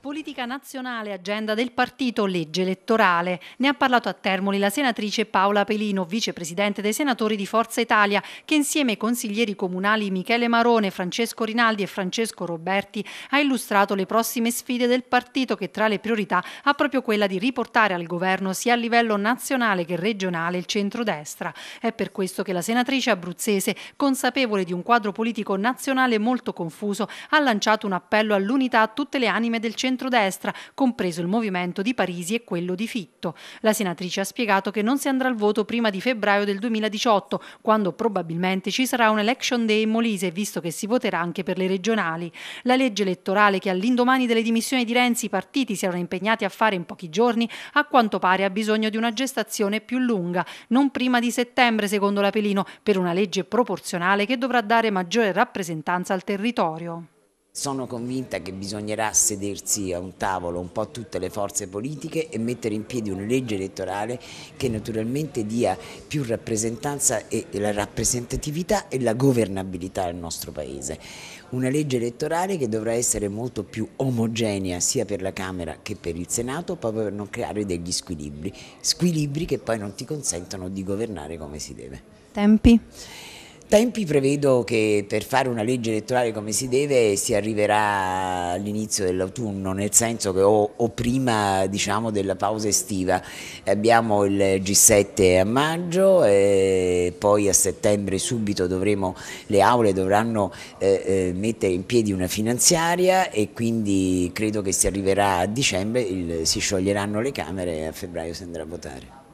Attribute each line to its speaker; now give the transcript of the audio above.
Speaker 1: Politica nazionale, agenda del partito, legge elettorale. Ne ha parlato a Termoli la senatrice Paola Pelino, vicepresidente dei senatori di Forza Italia, che insieme ai consiglieri comunali Michele Marone, Francesco Rinaldi e Francesco Roberti ha illustrato le prossime sfide del partito che tra le priorità ha proprio quella di riportare al governo sia a livello nazionale che regionale il centrodestra. È per questo che la senatrice abruzzese, consapevole di un quadro politico nazionale molto confuso, ha lanciato un appello all'unità a tutte le anime del centrodestra centrodestra, compreso il movimento di Parisi e quello di Fitto. La senatrice ha spiegato che non si andrà al voto prima di febbraio del 2018, quando probabilmente ci sarà un election day in Molise, visto che si voterà anche per le regionali. La legge elettorale che all'indomani delle dimissioni di Renzi i partiti si erano impegnati a fare in pochi giorni, a quanto pare ha bisogno di una gestazione più lunga, non prima di settembre, secondo la Pelino, per una legge proporzionale che dovrà dare maggiore rappresentanza al territorio.
Speaker 2: Sono convinta che bisognerà sedersi a un tavolo un po' tutte le forze politiche e mettere in piedi una legge elettorale che naturalmente dia più rappresentanza e la rappresentatività e la governabilità al nostro Paese. Una legge elettorale che dovrà essere molto più omogenea sia per la Camera che per il Senato proprio per non creare degli squilibri, squilibri che poi non ti consentono di governare come si deve. Tempi? Tempi prevedo che per fare una legge elettorale come si deve si arriverà all'inizio dell'autunno, nel senso che o, o prima diciamo, della pausa estiva. Abbiamo il G7 a maggio e poi a settembre subito dovremo, le aule dovranno eh, eh, mettere in piedi una finanziaria e quindi credo che si arriverà a dicembre, il, si scioglieranno le Camere e a febbraio si andrà a votare.